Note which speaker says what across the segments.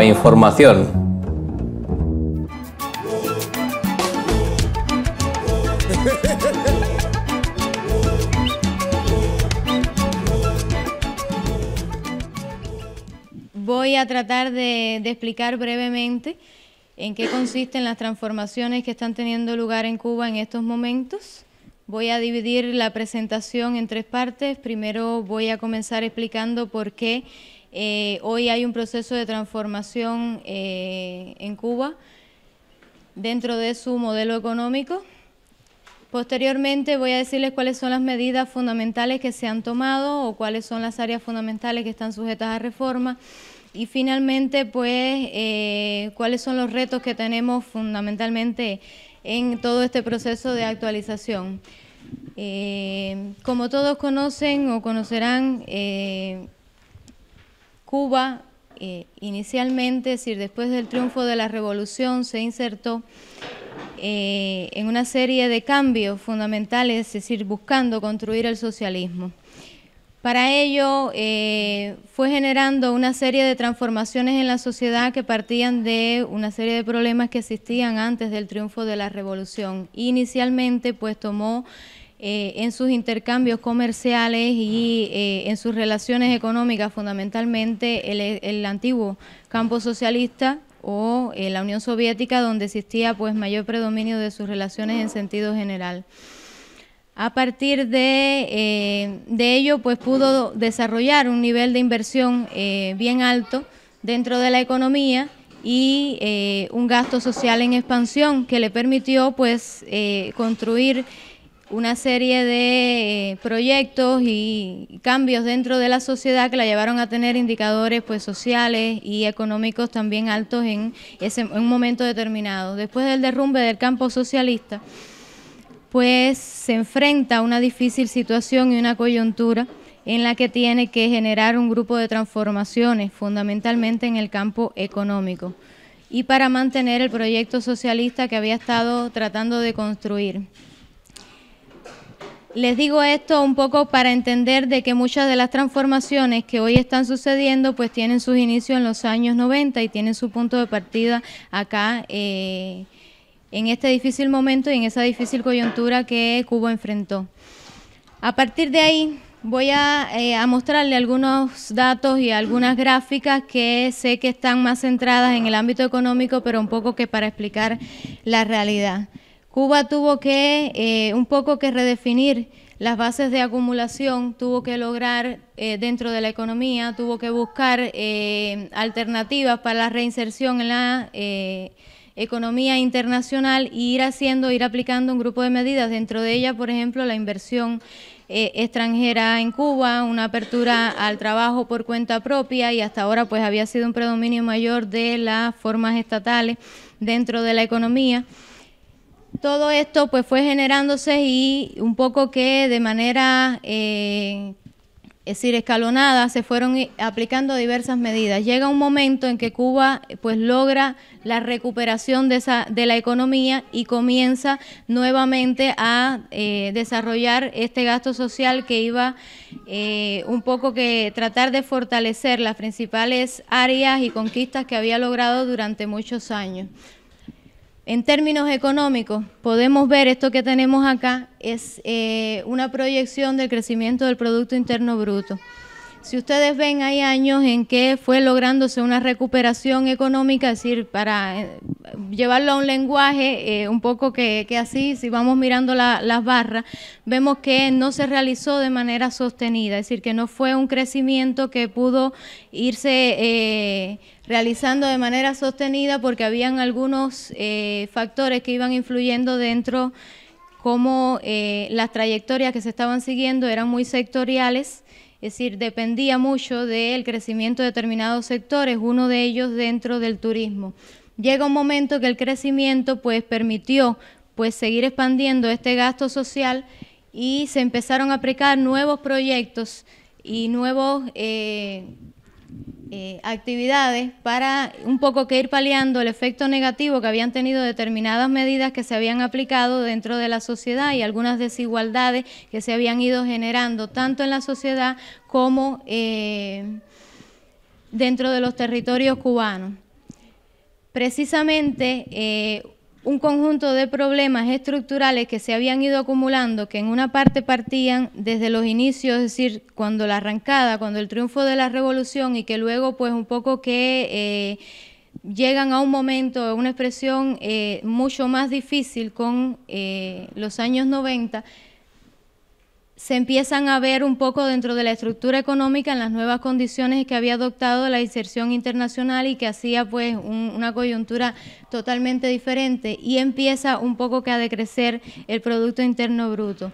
Speaker 1: información. Voy a tratar de explicar brevemente en qué consisten las transformaciones que están teniendo lugar en Cuba en estos momentos. Voy a dividir la presentación en tres partes. Primero voy a comenzar explicando por qué eh, hoy hay un proceso de transformación eh, en Cuba dentro de su modelo económico. Posteriormente voy a decirles cuáles son las medidas fundamentales que se han tomado o cuáles son las áreas fundamentales que están sujetas a reforma. Y finalmente, pues, eh, cuáles son los retos que tenemos fundamentalmente en todo este proceso de actualización. como todos conocen o conocerán, Cuba eh, inicialmente, es decir, después del triunfo de la revolución, se insertó eh, en una serie de cambios fundamentales, es decir, buscando construir el socialismo. Para ello eh, fue generando una serie de transformaciones en la sociedad que partían de una serie de problemas que existían antes del triunfo de la revolución. Inicialmente pues tomó eh, en sus intercambios comerciales y eh, en sus relaciones económicas, fundamentalmente el, antiguo campo socialista o eh, la Unión Soviética, donde existía pues mayor predominio de sus relaciones en sentido general. A partir de, ello, pues pudo desarrollar un nivel de inversión bien alto dentro de la economía y un gasto social en expansión que le permitió pues construir una serie de eh, proyectos y cambios dentro de la sociedad que la llevaron a tener indicadores pues sociales y económicos también altos en, ese, en un momento determinado. Después del derrumbe del campo socialista, pues se enfrenta a una difícil situación y una coyuntura en la que tiene que generar un grupo de transformaciones, fundamentalmente en el campo económico, y para mantener el proyecto socialista que había estado tratando de construir. Les digo esto un poco para entender de que muchas de las transformaciones que hoy están sucediendo pues tienen sus inicios en los años 90 y tienen su punto de partida acá eh, en este difícil momento y en esa difícil coyuntura que Cuba enfrentó. A partir de ahí voy eh, a mostrarle algunos datos y algunas gráficas que sé que están más centradas en el ámbito económico pero un poco que para explicar la realidad. Cuba tuvo que eh, un poco que redefinir las bases de acumulación, tuvo que lograr eh, dentro de la economía, tuvo que buscar eh, alternativas para la reinserción en la economía internacional y ir haciendo, ir aplicando un grupo de medidas, dentro de ella, por ejemplo, la inversión extranjera en Cuba, una apertura al trabajo por cuenta propia y hasta ahora pues había sido un predominio mayor de las formas estatales dentro de la economía todo esto pues fue generándose y un poco que de manera eh, decir, escalonada, se fueron aplicando diversas medidas. Llega un momento en que Cuba pues logra la recuperación de, esa, de la economía y comienza nuevamente a eh, desarrollar este gasto social que iba eh, un poco que tratar de fortalecer las principales áreas y conquistas que había logrado durante muchos años. En términos económicos, podemos ver esto que tenemos acá, es eh, una proyección del crecimiento del Producto Interno Bruto. Si ustedes ven, hay años en que fue lográndose una recuperación económica, es decir, para eh, llevarlo a un lenguaje eh, un poco que, así, si vamos mirando las barras, vemos que no se realizó de manera sostenida, es decir, que no fue un crecimiento que pudo irse realizando de manera sostenida porque habían algunos eh, factores que iban influyendo dentro, como eh, las trayectorias que se estaban siguiendo eran muy sectoriales, es decir, dependía mucho del crecimiento de determinados sectores, uno de ellos dentro del turismo. Llega un momento que el crecimiento pues permitió pues seguir expandiendo este gasto social y se empezaron a aplicar nuevos proyectos y nuevos eh, eh, actividades para un poco que ir paliando el efecto negativo que habían tenido determinadas medidas que se habían aplicado dentro de la sociedad y algunas desigualdades que se habían ido generando tanto en la sociedad como eh, dentro de los territorios cubanos. Precisamente eh, un conjunto de problemas estructurales que se habían ido acumulando, que en una parte partían desde los inicios, es decir, cuando la arrancada, cuando el triunfo de la revolución y que luego pues un poco que eh, llegan a un momento, una expresión eh, mucho más difícil con eh, los años 90 se empiezan a ver un poco dentro de la estructura económica en las nuevas condiciones que había adoptado la inserción internacional y que hacía pues una coyuntura totalmente diferente y empieza un poco que a decrecer el Producto Interno Bruto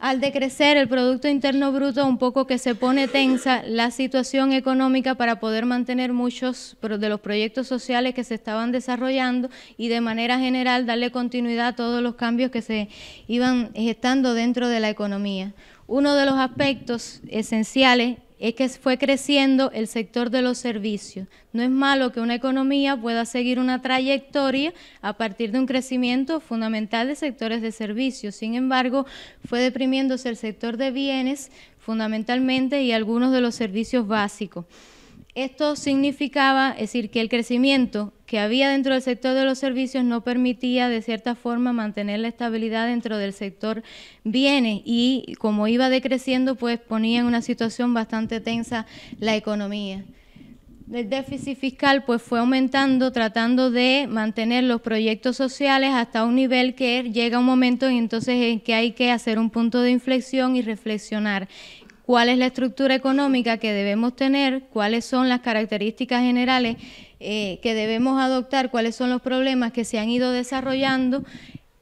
Speaker 1: al decrecer el Producto Interno Bruto, un poco que se pone tensa la situación económica para poder mantener muchos de los proyectos sociales que se estaban desarrollando y de manera general darle continuidad a todos los cambios que se iban gestando dentro de la economía. Uno de los aspectos esenciales es que fue creciendo el sector de los servicios. No es malo que una economía pueda seguir una trayectoria a partir de un crecimiento fundamental de sectores de servicios. Sin embargo, fue deprimiéndose el sector de bienes fundamentalmente y algunos de los servicios básicos. Esto significaba, es decir, que el crecimiento que había dentro del sector de los servicios no permitía de cierta forma mantener la estabilidad dentro del sector bienes y como iba decreciendo pues ponía en una situación bastante tensa la economía. El déficit fiscal pues fue aumentando tratando de mantener los proyectos sociales hasta un nivel que llega un momento y entonces en que hay que hacer un punto de inflexión y reflexionar cuál es la estructura económica que debemos tener, cuáles son las características generales eh, que debemos adoptar, cuáles son los problemas que se han ido desarrollando,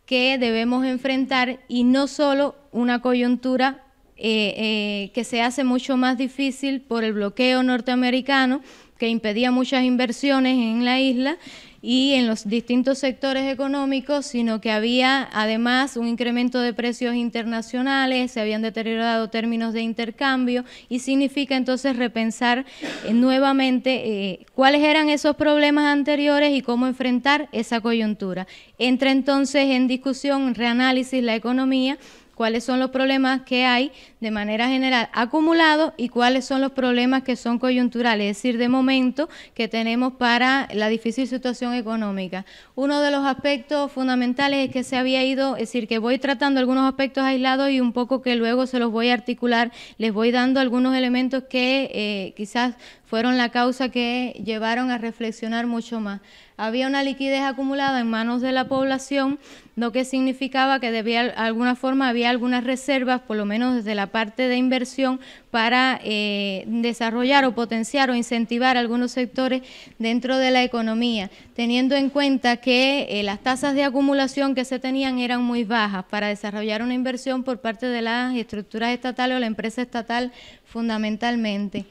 Speaker 1: que debemos enfrentar y no solo una coyuntura eh, eh, que se hace mucho más difícil por el bloqueo norteamericano que impedía muchas inversiones en la isla, y en los distintos sectores económicos, sino que había además un incremento de precios internacionales, se habían deteriorado términos de intercambio y significa entonces repensar eh, nuevamente eh, cuáles eran esos problemas anteriores y cómo enfrentar esa coyuntura. Entra entonces en discusión, en reanálisis la economía cuáles son los problemas que hay de manera general acumulados y cuáles son los problemas que son coyunturales, es decir, de momento que tenemos para la difícil situación económica. Uno de los aspectos fundamentales es que se había ido, es decir, que voy tratando algunos aspectos aislados y un poco que luego se los voy a articular, les voy dando algunos elementos que eh, quizás fueron la causa que llevaron a reflexionar mucho más. Había una liquidez acumulada en manos de la población lo que significaba que debía alguna forma había algunas reservas, por lo menos desde la parte de inversión, para eh, desarrollar o potenciar o incentivar algunos sectores dentro de la economía, teniendo en cuenta que eh, las tasas de acumulación que se tenían eran muy bajas para desarrollar una inversión por parte de las estructuras estatales o la empresa estatal fundamentalmente.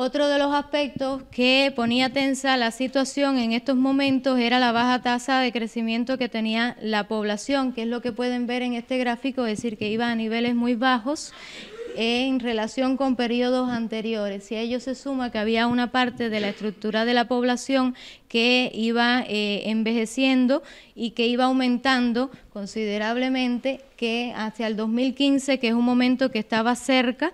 Speaker 1: Otro de los aspectos que ponía tensa la situación en estos momentos era la baja tasa de crecimiento que tenía la población, que es lo que pueden ver en este gráfico, es decir, que iba a niveles muy bajos en relación con periodos anteriores. Si a ello se suma que había una parte de la estructura de la población que iba eh, envejeciendo y que iba aumentando considerablemente, que hacia el 2015, que es un momento que estaba cerca,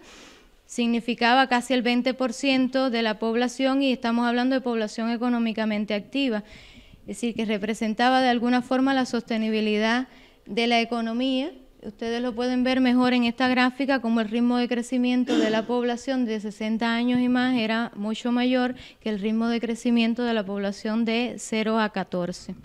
Speaker 1: significaba casi el 20% de la población y estamos hablando de población económicamente activa, es decir, que representaba de alguna forma la sostenibilidad de la economía. Ustedes lo pueden ver mejor en esta gráfica, como el ritmo de crecimiento de la población de 60 años y más era mucho mayor que el ritmo de crecimiento de la población de 0 a 14.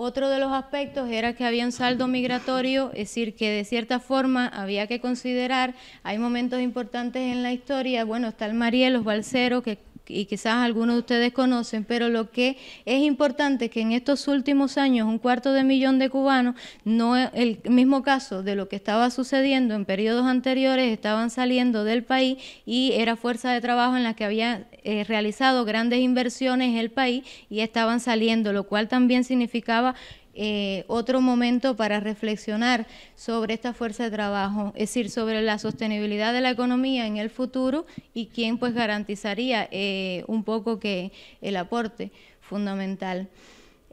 Speaker 1: Otro de los aspectos era que había un saldo migratorio, es decir, que de cierta forma había que considerar, hay momentos importantes en la historia, bueno, está el Mariel, los balseros, que y quizás algunos de ustedes conocen, pero lo que es importante es que en estos últimos años un cuarto de millón de cubanos, no el mismo caso de lo que estaba sucediendo en periodos anteriores, estaban saliendo del país y era fuerza de trabajo en la que había eh, realizado grandes inversiones el país y estaban saliendo, lo cual también significaba eh, otro momento para reflexionar sobre esta fuerza de trabajo, es decir, sobre la sostenibilidad de la economía en el futuro y quién pues garantizaría eh, un poco que el aporte fundamental.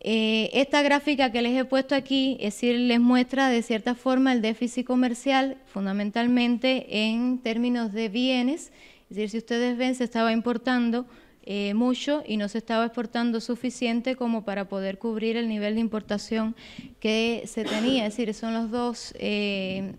Speaker 1: Eh, esta gráfica que les he puesto aquí, es decir, les muestra de cierta forma el déficit comercial, fundamentalmente en términos de bienes, es decir, si ustedes ven, se estaba importando eh, mucho y no se estaba exportando suficiente como para poder cubrir el nivel de importación que se tenía. Es decir, son los dos curvas eh,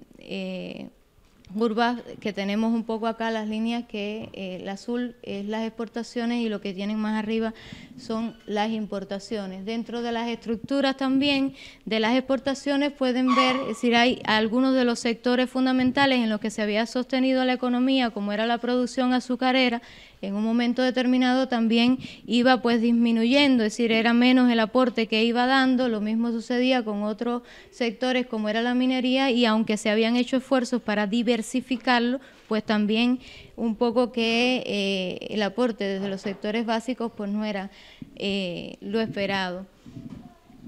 Speaker 1: eh, que tenemos un poco acá, las líneas que el azul es las exportaciones y lo que tienen más arriba son las importaciones. Dentro de las estructuras también de las exportaciones pueden ver, es decir, hay algunos de los sectores fundamentales en los que se había sostenido la economía, como era la producción azucarera, en un momento determinado también iba pues disminuyendo, es decir, era menos el aporte que iba dando, lo mismo sucedía con otros sectores como era la minería y aunque se habían hecho esfuerzos para diversificarlo, pues también un poco que eh, el aporte desde los sectores básicos pues no era eh, lo esperado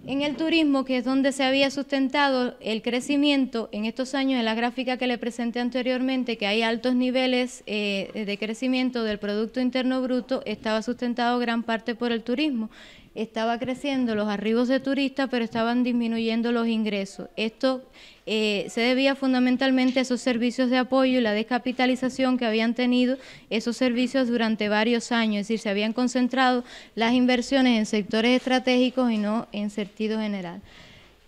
Speaker 1: en el turismo, que es donde se había sustentado el crecimiento en estos años, en la gráfica que le presenté anteriormente, que hay altos niveles eh, de crecimiento del Producto Interno Bruto, estaba sustentado gran parte por el turismo estaba creciendo los arribos de turistas, pero estaban disminuyendo los ingresos. Esto eh, se debía fundamentalmente a esos servicios de apoyo y la descapitalización que habían tenido esos servicios durante varios años, es decir, se habían concentrado las inversiones en sectores estratégicos y no en sentido general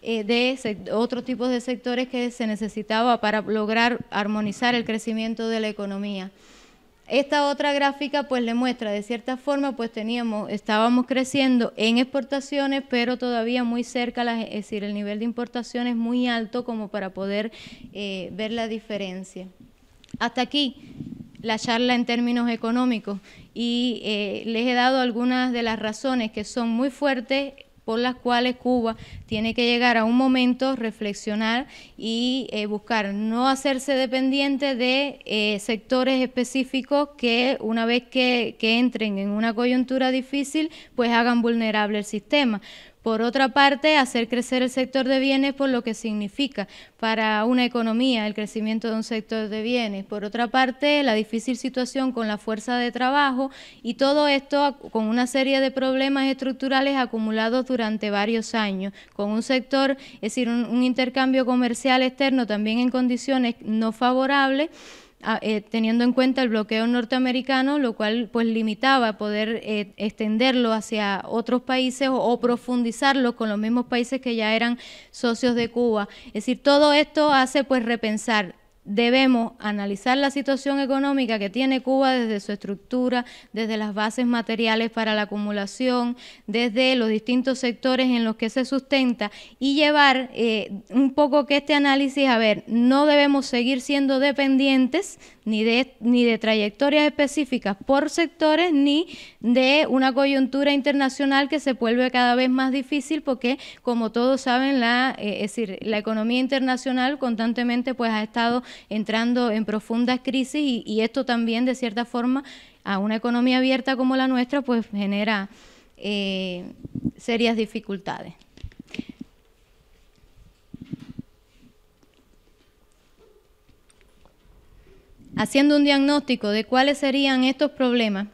Speaker 1: eh, de otros tipos de sectores que se necesitaba para lograr armonizar el crecimiento de la economía. Esta otra gráfica pues le muestra, de cierta forma pues teníamos, estábamos creciendo en exportaciones, pero todavía muy cerca, es decir, el nivel de importación es muy alto como para poder eh, ver la diferencia. Hasta aquí la charla en términos económicos y eh, les he dado algunas de las razones que son muy fuertes por las cuales Cuba tiene que llegar a un momento, reflexionar y eh, buscar no hacerse dependiente de eh, sectores específicos que una vez que, que entren en una coyuntura difícil, pues hagan vulnerable el sistema. Por otra parte, hacer crecer el sector de bienes por lo que significa para una economía el crecimiento de un sector de bienes. Por otra parte, la difícil situación con la fuerza de trabajo y todo esto con una serie de problemas estructurales acumulados durante varios años, con un sector, es decir, un, intercambio comercial externo también en condiciones no favorables Ah, eh, teniendo en cuenta el bloqueo norteamericano, lo cual pues limitaba poder eh, extenderlo hacia otros países o, o, profundizarlo con los mismos países que ya eran socios de Cuba. Es decir, todo esto hace pues repensar debemos analizar la situación económica que tiene Cuba desde su estructura, desde las bases materiales para la acumulación, desde los distintos sectores en los que se sustenta y llevar eh, un poco que este análisis, a ver, no debemos seguir siendo dependientes ni de, ni de trayectorias específicas por sectores ni de una coyuntura internacional que se vuelve cada vez más difícil porque, como todos saben, la, eh, es decir, la economía internacional constantemente pues ha estado entrando en profundas crisis y, esto también, de cierta forma, a una economía abierta como la nuestra, pues genera eh, serias dificultades. Haciendo un diagnóstico de cuáles serían estos problemas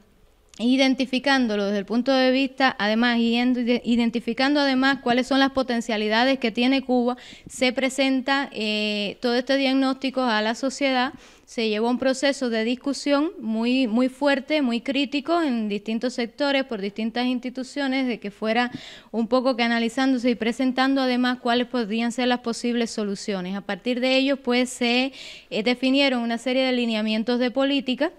Speaker 1: identificándolo desde el punto de vista, además, identificando además cuáles son las potencialidades que tiene Cuba, se presenta eh, todo este diagnóstico a la sociedad, se llevó un proceso de discusión muy, muy fuerte, muy crítico en distintos sectores, por distintas instituciones, de que fuera un poco canalizándose y presentando además cuáles podrían ser las posibles soluciones. A partir de ello, pues se eh, definieron una serie de lineamientos de política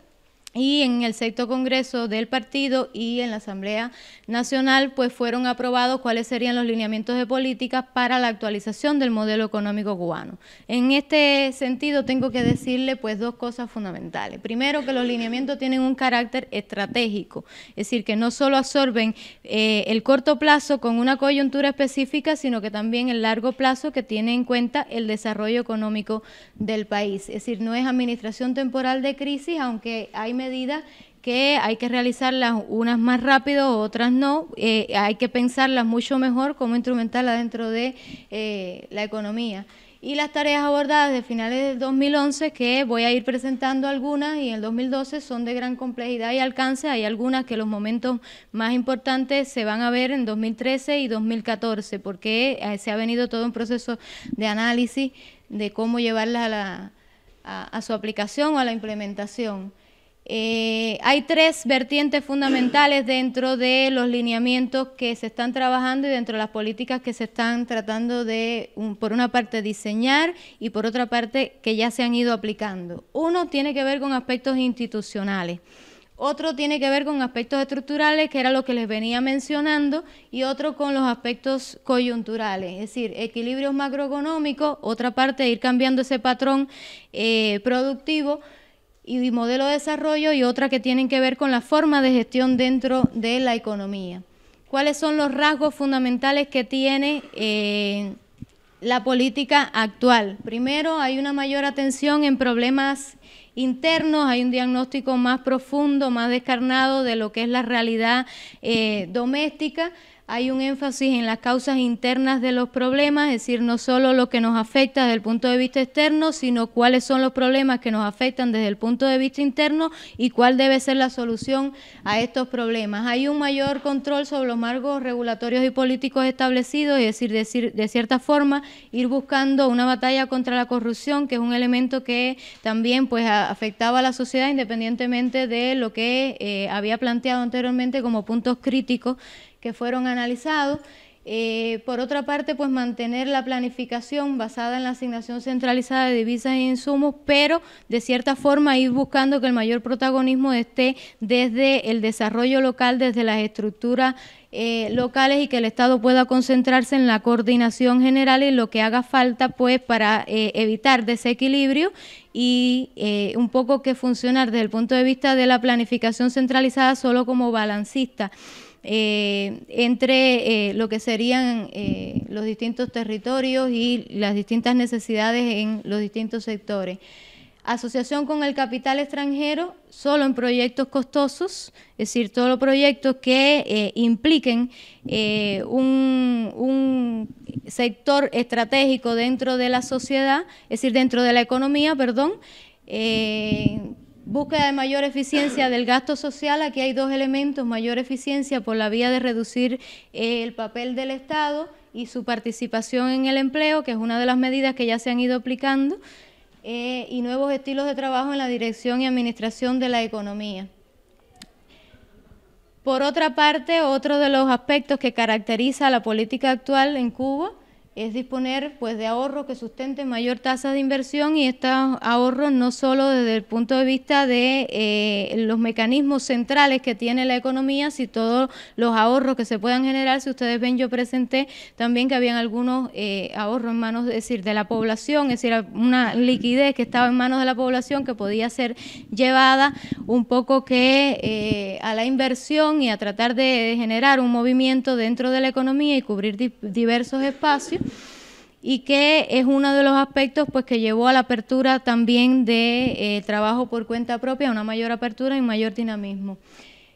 Speaker 1: y en el sexto congreso del partido y en la Asamblea Nacional pues fueron aprobados cuáles serían los lineamientos de políticas para la actualización del modelo económico cubano. En este sentido tengo que decirle pues dos cosas fundamentales. Primero que los lineamientos tienen un carácter estratégico, es decir que no solo absorben eh, el corto plazo con una coyuntura específica sino que también el largo plazo que tiene en cuenta el desarrollo económico del país. Es decir, no es administración temporal de crisis aunque hay que hay que realizarlas unas más rápido, otras no. Eh, hay que pensarlas mucho mejor, cómo instrumentarlas dentro de eh, la economía. Y las tareas abordadas de finales del 2011, que voy a ir presentando algunas, y en el 2012 son de gran complejidad y alcance. Hay algunas que los momentos más importantes se van a ver en 2013 y 2014, porque eh, se ha venido todo un proceso de análisis de cómo llevarlas a, a su aplicación o a la implementación. Eh, hay tres vertientes fundamentales dentro de los lineamientos que se están trabajando y dentro de las políticas que se están tratando de, por una parte, diseñar y por otra parte, que ya se han ido aplicando. Uno tiene que ver con aspectos institucionales. Otro tiene que ver con aspectos estructurales, que era lo que les venía mencionando, y otro con los aspectos coyunturales, es decir, equilibrios macroeconómicos, otra parte, ir cambiando ese patrón eh, productivo, y modelo de desarrollo y otra que tienen que ver con la forma de gestión dentro de la economía. ¿Cuáles son los rasgos fundamentales que tiene eh, la política actual? Primero, hay una mayor atención en problemas internos, hay un diagnóstico más profundo, más descarnado de lo que es la realidad eh, doméstica, hay un énfasis en las causas internas de los problemas, es decir, no solo lo que nos afecta desde el punto de vista externo, sino cuáles son los problemas que nos afectan desde el punto de vista interno y cuál debe ser la solución a estos problemas. Hay un mayor control sobre los marcos regulatorios y políticos establecidos, es decir, decir de cierta forma, ir buscando una batalla contra la corrupción, que es un elemento que también pues afectaba a la sociedad independientemente de lo que eh, había planteado anteriormente como puntos críticos que fueron analizados. Eh, por otra parte, pues mantener la planificación basada en la asignación centralizada de divisas e insumos, pero de cierta forma ir buscando que el mayor protagonismo esté desde el desarrollo local, desde las estructuras eh, locales y que el Estado pueda concentrarse en la coordinación general y lo que haga falta pues para eh, evitar desequilibrio y un poco que funcionar desde el punto de vista de la planificación centralizada solo como balancista eh, entre eh, lo que serían eh, los distintos territorios y las distintas necesidades en los distintos sectores. Asociación con el capital extranjero solo en proyectos costosos, es decir, todos los proyectos que impliquen un, sector estratégico dentro de la sociedad, es decir, dentro de la economía, perdón, eh, Búsqueda de mayor eficiencia del gasto social, aquí hay dos elementos, mayor eficiencia por la vía de reducir eh, el papel del Estado y su participación en el empleo, que es una de las medidas que ya se han ido aplicando, eh, y nuevos estilos de trabajo en la dirección y administración de la economía. Por otra parte, otro de los aspectos que caracteriza la política actual en Cuba es disponer pues, de ahorros que sustenten mayor tasa de inversión y estos ahorros no solo desde el punto de vista de eh, los mecanismos centrales que tiene la economía, sino todos los ahorros que se puedan generar, si ustedes ven yo presenté también que habían algunos eh, ahorros en manos, decir, de la población, es decir, una liquidez que estaba en manos de la población que podía ser llevada un poco que eh, a la inversión y a tratar de generar un movimiento dentro de la economía y cubrir diversos espacios y que es uno de los aspectos pues que llevó a la apertura también de eh, trabajo por cuenta propia, una mayor apertura y mayor dinamismo.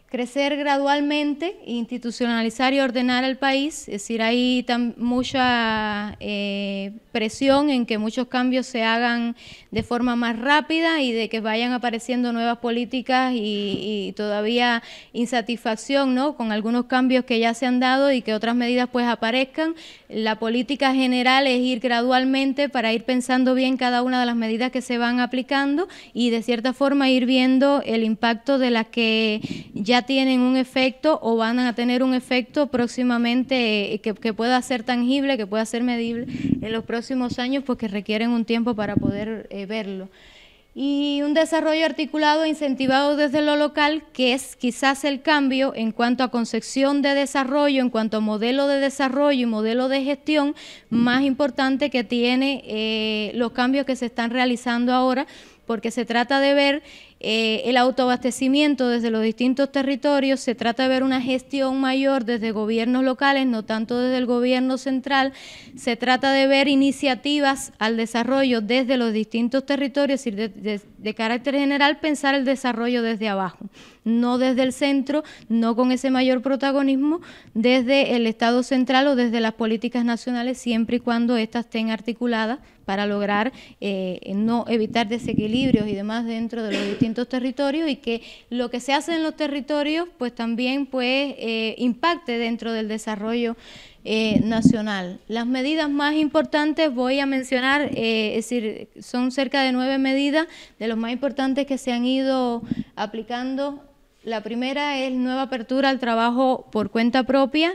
Speaker 1: Crecer gradualmente, institucionalizar y ordenar el país, es decir, hay mucha eh, presión en que muchos cambios se hagan de forma más rápida y de que vayan apareciendo nuevas políticas y, todavía insatisfacción ¿no? con algunos cambios que ya se han dado y que otras medidas pues aparezcan. La política general es ir gradualmente para ir pensando bien cada una de las medidas que se van aplicando y de cierta forma ir viendo el impacto de las que ya tienen un efecto o van a tener un efecto próximamente eh, que, pueda ser tangible, que pueda ser medible en los próximos años, porque pues, requieren un tiempo para poder... Eh, verlo. Y un desarrollo articulado e incentivado desde lo local, que es quizás el cambio en cuanto a concepción de desarrollo, en cuanto a modelo de desarrollo y modelo de gestión más importante que tiene eh, los cambios que se están realizando ahora, porque se trata de ver eh, el autoabastecimiento desde los distintos territorios se trata de ver una gestión mayor desde gobiernos locales, no tanto desde el gobierno central. Se trata de ver iniciativas al desarrollo desde los distintos territorios, y de carácter general, pensar el desarrollo desde abajo no desde el centro, no con ese mayor protagonismo, desde el Estado central o desde las políticas nacionales, siempre y cuando éstas estén articuladas para lograr eh, eh, no evitar desequilibrios y demás dentro de los distintos territorios y que lo que se hace en los territorios pues también pues eh, impacte dentro del desarrollo nacional. Las medidas más importantes voy a mencionar, es decir, son cerca de nueve medidas de los más importantes que se han ido aplicando la primera es nueva apertura al trabajo por cuenta propia.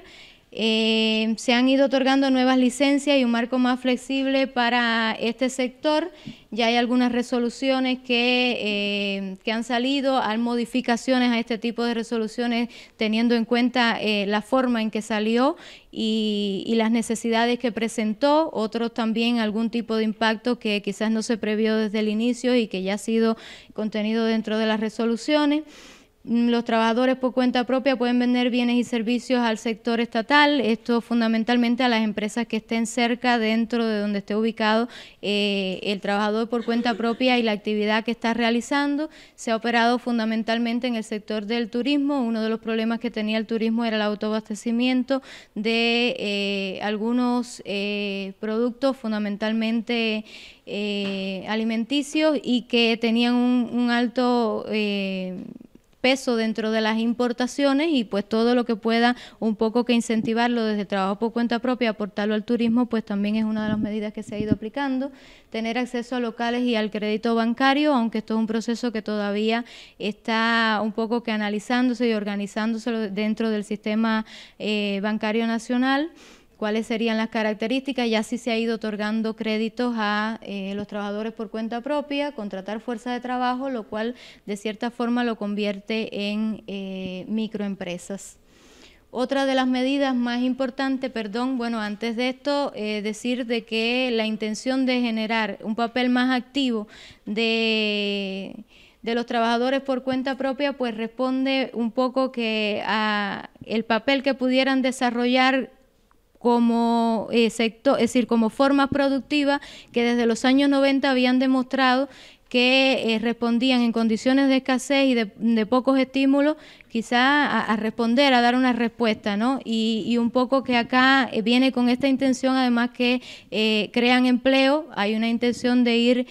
Speaker 1: Eh, se han ido otorgando nuevas licencias y un marco más flexible para este sector. Ya hay algunas resoluciones que, eh, que han salido, hay modificaciones a este tipo de resoluciones teniendo en cuenta eh, la forma en que salió y, y, las necesidades que presentó, otros también algún tipo de impacto que quizás no se previó desde el inicio y que ya ha sido contenido dentro de las resoluciones. Mm, los trabajadores por cuenta propia pueden vender bienes y servicios al sector estatal, esto fundamentalmente a las empresas que estén cerca dentro de donde esté ubicado eh, el trabajador por cuenta propia y la actividad que está realizando. Se ha operado fundamentalmente en el sector del turismo, uno de los problemas que tenía el turismo era el autoabastecimiento de eh, algunos eh, productos fundamentalmente eh, alimenticios y que tenían un, un alto eh, peso dentro de las importaciones y pues todo lo que pueda un poco que incentivarlo desde trabajo por cuenta propia, aportarlo al turismo, pues también es una de las medidas que se ha ido aplicando. Tener acceso a locales y al crédito bancario, aunque esto es un proceso que todavía está un poco que analizándose y organizándose dentro del sistema eh, bancario nacional cuáles serían las características, ya sí se ha ido otorgando créditos a eh, los trabajadores por cuenta propia, contratar fuerza de trabajo, lo cual de cierta forma lo convierte en eh, microempresas. Otra de las medidas más importantes, perdón, bueno, antes de esto, eh, decir de que la intención de generar un papel más activo de los trabajadores por cuenta propia, pues responde un poco que a el papel que pudieran desarrollar como eh, es decir, como formas productivas que desde los años 90 habían demostrado que eh, respondían en condiciones de escasez y de, pocos estímulos, quizá a, responder, a dar una respuesta, ¿no? Y, un poco que acá eh, viene con esta intención, además que eh, crean empleo, hay una intención de ir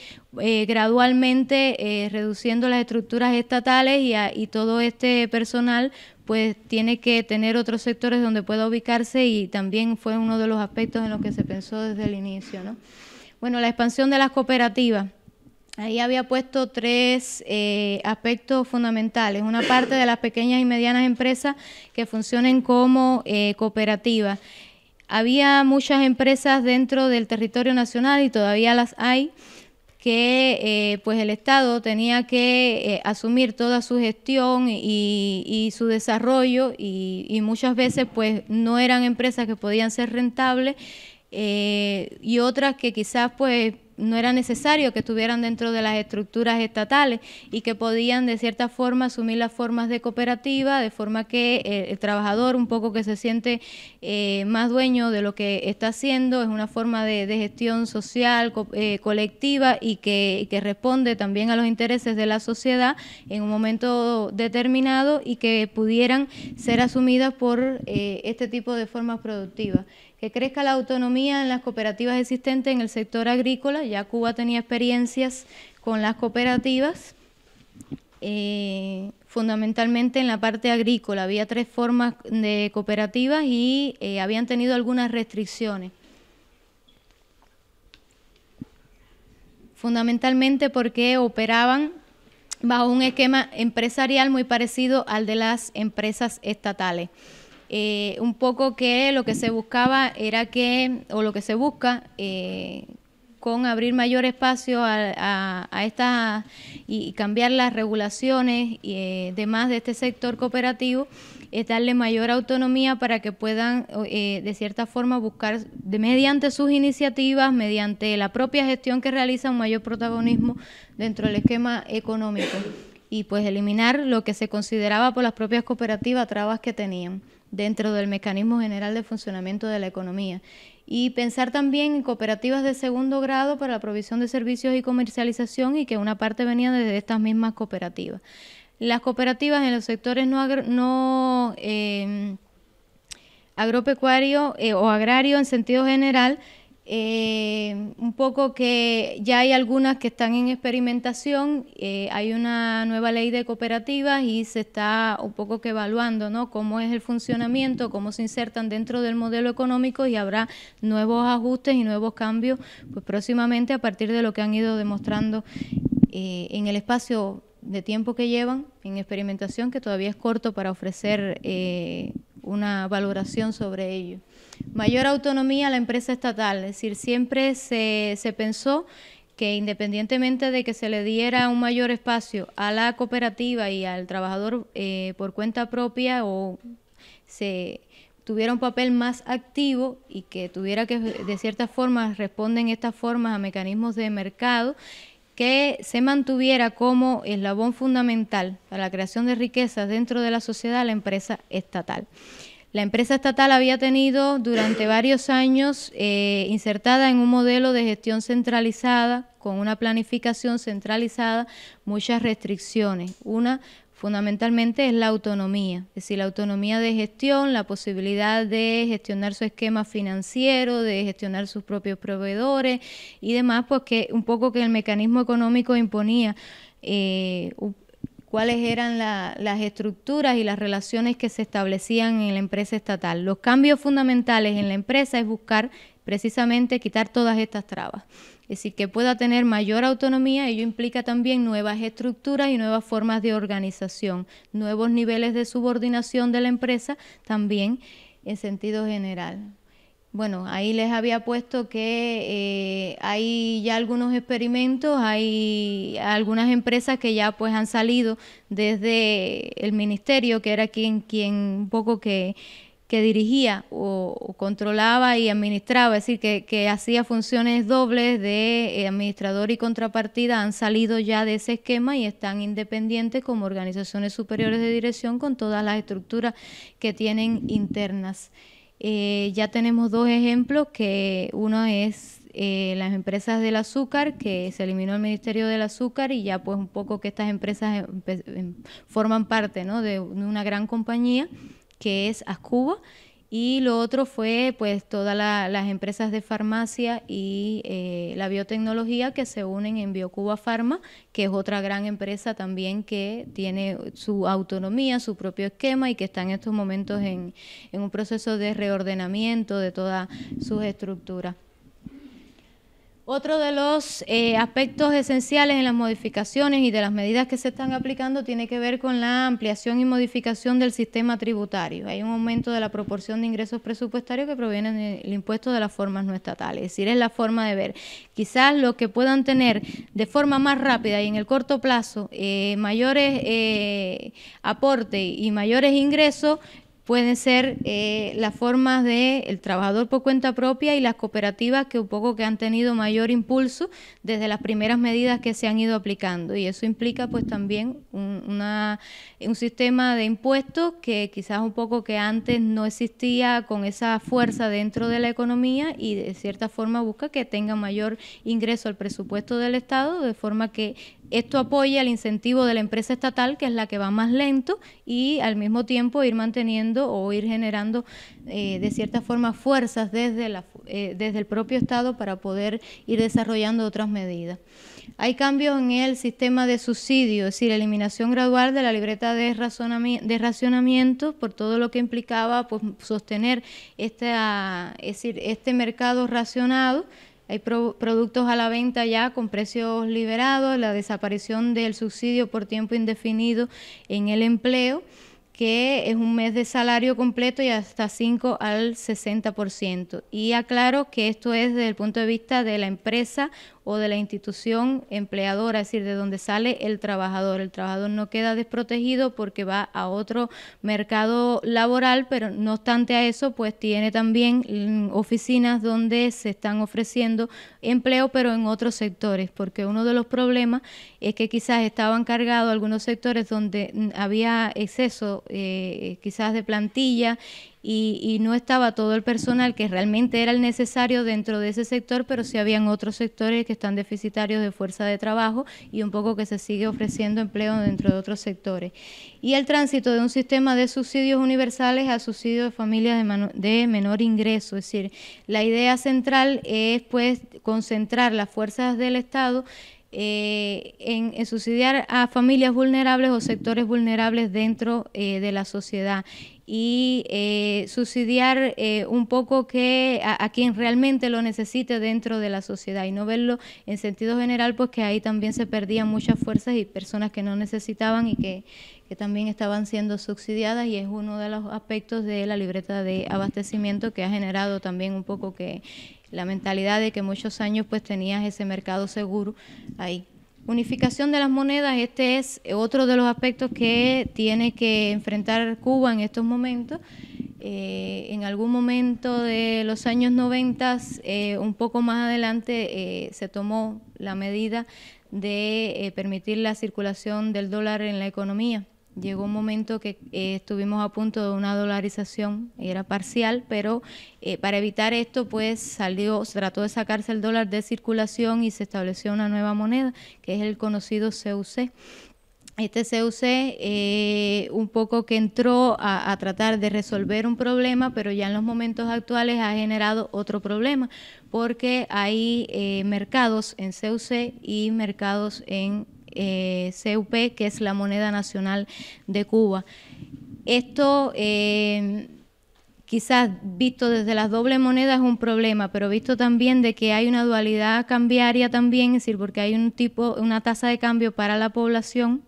Speaker 1: gradualmente reduciendo las estructuras estatales y, y todo este personal pues tiene que tener otros sectores donde pueda ubicarse y también fue uno de los aspectos en los que se pensó desde el inicio, ¿no? Bueno, la expansión de las cooperativas. Ahí había puesto tres eh, aspectos fundamentales. Una parte de las pequeñas y medianas empresas que funcionen como eh, cooperativas. Había muchas empresas dentro del territorio nacional y todavía las hay que eh, pues el Estado tenía que asumir toda su gestión y, su desarrollo y, muchas veces pues no eran empresas que podían ser rentables y otras que quizás pues no era necesario que estuvieran dentro de las estructuras estatales y que podían de cierta forma asumir las formas de cooperativa, de forma que eh, el trabajador un poco que se siente eh, más dueño de lo que está haciendo, es una forma de, gestión social, eh, colectiva y que, y que responde también a los intereses de la sociedad en un momento determinado y que pudieran ser asumidas por este tipo de formas productivas que crezca la autonomía en las cooperativas existentes en el sector agrícola. Ya Cuba tenía experiencias con las cooperativas, eh, fundamentalmente en la parte agrícola. Había tres formas de cooperativas y eh, habían tenido algunas restricciones. Fundamentalmente porque operaban bajo un esquema empresarial muy parecido al de las empresas estatales. Eh, un poco que lo que se buscaba era que, o lo que se busca, eh, con abrir mayor espacio a, estas y cambiar las regulaciones y eh, demás de este sector cooperativo, es darle mayor autonomía para que puedan, de cierta forma, buscar de, mediante sus iniciativas, mediante la propia gestión que realizan, un mayor protagonismo dentro del esquema económico y pues eliminar lo que se consideraba por las propias cooperativas trabas que tenían dentro del mecanismo general de funcionamiento de la economía. Y pensar también en cooperativas de segundo grado para la provisión de servicios y comercialización y que una parte venía desde estas mismas cooperativas. Las cooperativas en los sectores no, eh, agropecuario eh, o agrario en sentido general eh, un poco que ya hay algunas que están en experimentación, eh, hay una nueva ley de cooperativas y se está un poco que evaluando ¿no? cómo es el funcionamiento, cómo se insertan dentro del modelo económico y habrá nuevos ajustes y nuevos cambios pues próximamente a partir de lo que han ido demostrando eh, en el espacio de tiempo que llevan en experimentación, que todavía es corto para ofrecer eh, una valoración sobre ello. Mayor autonomía a la empresa estatal, es decir, siempre se, pensó que independientemente de que se le diera un mayor espacio a la cooperativa y al trabajador eh, por cuenta propia o se tuviera un papel más activo y que tuviera que de cierta forma responden estas formas a mecanismos de mercado que se mantuviera como eslabón fundamental para la creación de riquezas dentro de la sociedad la empresa estatal. La empresa estatal había tenido durante varios años eh, insertada en un modelo de gestión centralizada, con una planificación centralizada, muchas restricciones. Una fundamentalmente es la autonomía, es decir, la autonomía de gestión, la posibilidad de gestionar su esquema financiero, de gestionar sus propios proveedores y demás, pues que un poco que el mecanismo económico imponía eh, cuáles eran las estructuras y las relaciones que se establecían en la empresa estatal. Los cambios fundamentales en la empresa es buscar precisamente quitar todas estas trabas. Es decir, que pueda tener mayor autonomía, ello implica también nuevas estructuras y nuevas formas de organización, nuevos niveles de subordinación de la empresa también en sentido general. Bueno, ahí les había puesto que eh, hay ya algunos experimentos, hay algunas empresas que ya pues han salido desde el ministerio, que era quien, quien un poco que, dirigía o, controlaba y administraba, es decir, que, hacía funciones dobles de eh, administrador y contrapartida, han salido ya de ese esquema y están independientes como organizaciones superiores de dirección con todas las estructuras que tienen internas. Eh, ya tenemos dos ejemplos, que uno es eh, las empresas del azúcar, que se eliminó el Ministerio del Azúcar y ya pues un poco que estas empresas eh, pues, em, forman parte de una gran compañía que es Ascuba y lo otro fue pues todas las empresas de farmacia y eh, la biotecnología que se unen en Biocuba Pharma, que es otra gran empresa también que tiene su autonomía, su propio esquema y que está en estos momentos en un proceso de reordenamiento de todas sus estructuras. Otro de los eh, aspectos esenciales en las modificaciones y de las medidas que se están aplicando tiene que ver con la ampliación y modificación del sistema tributario. Hay un aumento de la proporción de ingresos presupuestarios que provienen del impuesto de las formas no estatales. Es decir, es la forma de ver. Quizás lo que puedan tener de forma más rápida y en el corto plazo eh, mayores eh, aportes y mayores ingresos pueden ser eh, las formas de el trabajador por cuenta propia y las cooperativas que un poco que han tenido mayor impulso desde las primeras medidas que se han ido aplicando y eso implica pues también un, un sistema de impuestos que quizás un poco que antes no existía con esa fuerza dentro de la economía y de cierta forma busca que tenga mayor ingreso al presupuesto del Estado de forma que esto apoya el incentivo de la empresa estatal, que es la que va más lento, y al mismo tiempo ir manteniendo o ir generando eh, de cierta forma fuerzas eh, desde, el propio Estado para poder ir desarrollando otras medidas. Hay cambios en el sistema de subsidio, es decir, eliminación gradual de la libreta de, racionamiento por todo lo que implicaba pues, sostener este mercado racionado hay productos a la venta ya con precios liberados, la desaparición del subsidio por tiempo indefinido en el empleo que es un mes de salario completo y hasta 5 al 60%. Y aclaro que esto es desde el punto de vista de la empresa o de la institución empleadora, es decir, de donde sale el trabajador. El trabajador no queda desprotegido porque va a otro mercado laboral, pero no obstante a eso, pues tiene también mm, oficinas donde se están ofreciendo empleo, pero en otros sectores, porque uno de los problemas es que quizás estaban cargados algunos sectores donde mm, había exceso eh, eh, quizás de plantilla y, no estaba todo el personal que realmente era el necesario dentro de ese sector, pero sí habían otros sectores que están deficitarios de fuerza de trabajo y un poco que se sigue ofreciendo empleo dentro de otros sectores. Y el tránsito de un sistema de subsidios universales a subsidios de familias de, menor ingreso, es decir, la idea central es pues concentrar las fuerzas del Estado eh, en, subsidiar a familias vulnerables o sectores vulnerables dentro eh, de la sociedad y eh, subsidiar eh, un poco que a, quien realmente lo necesite dentro de la sociedad y no verlo en sentido general, pues que ahí también se perdían muchas fuerzas y personas que no necesitaban y que, también estaban siendo subsidiadas y es uno de los aspectos de la libreta de abastecimiento que ha generado también un poco que la mentalidad de que muchos años pues tenías ese mercado seguro ahí. Unificación de las monedas, este es otro de los aspectos que tiene que enfrentar Cuba en estos momentos. Eh, en algún momento de los años 90, eh, un poco más adelante, eh, se tomó la medida de permitir la circulación del dólar en la economía. Llegó un momento que eh, estuvimos a punto de una dolarización, era parcial, pero eh, para evitar esto, pues salió, se trató de sacarse el dólar de circulación y se estableció una nueva moneda, que es el conocido CUC. Este CUC eh, un poco que entró a, tratar de resolver un problema, pero ya en los momentos actuales ha generado otro problema, porque hay mercados en CUC y mercados en eh, CUP, que es la moneda nacional de Cuba. Esto, eh, quizás visto desde las dobles monedas, es un problema, pero visto también de que hay una dualidad cambiaria también, es decir, porque hay un tipo, una tasa de cambio para la población